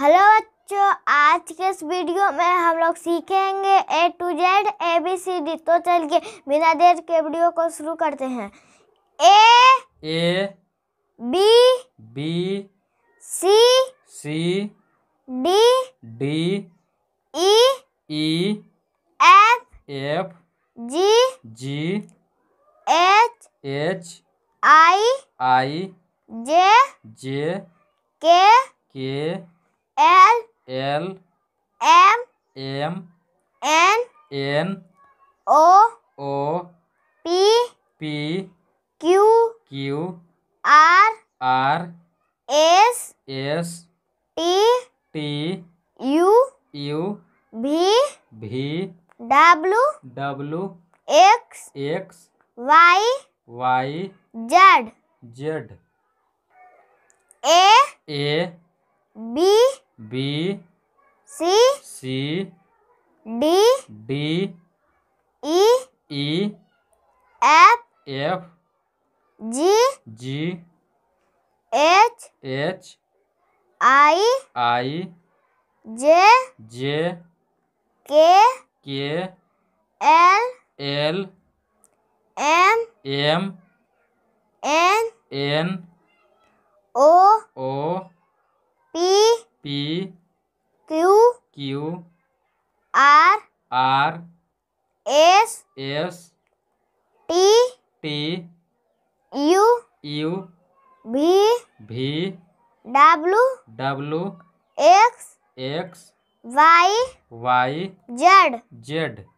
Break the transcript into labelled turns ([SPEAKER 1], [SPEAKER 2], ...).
[SPEAKER 1] hello बच्चों आज के इस वीडियो में हम लोग सीखेंगे A to Z A B C D तो चलिए बिना देर के वीडियो को शुरू करते हैं A A B B C C D D E
[SPEAKER 2] E F F G G H H I I J J K K L L M M N N O O P P Q Q R R S S T T U U V V W W X X Y Y Z Z A A B B C C D D E E F F G G H H I I J J K K L L M M N N O O P P Q Q R R S S T T U U V V W W X X Y Y Z Z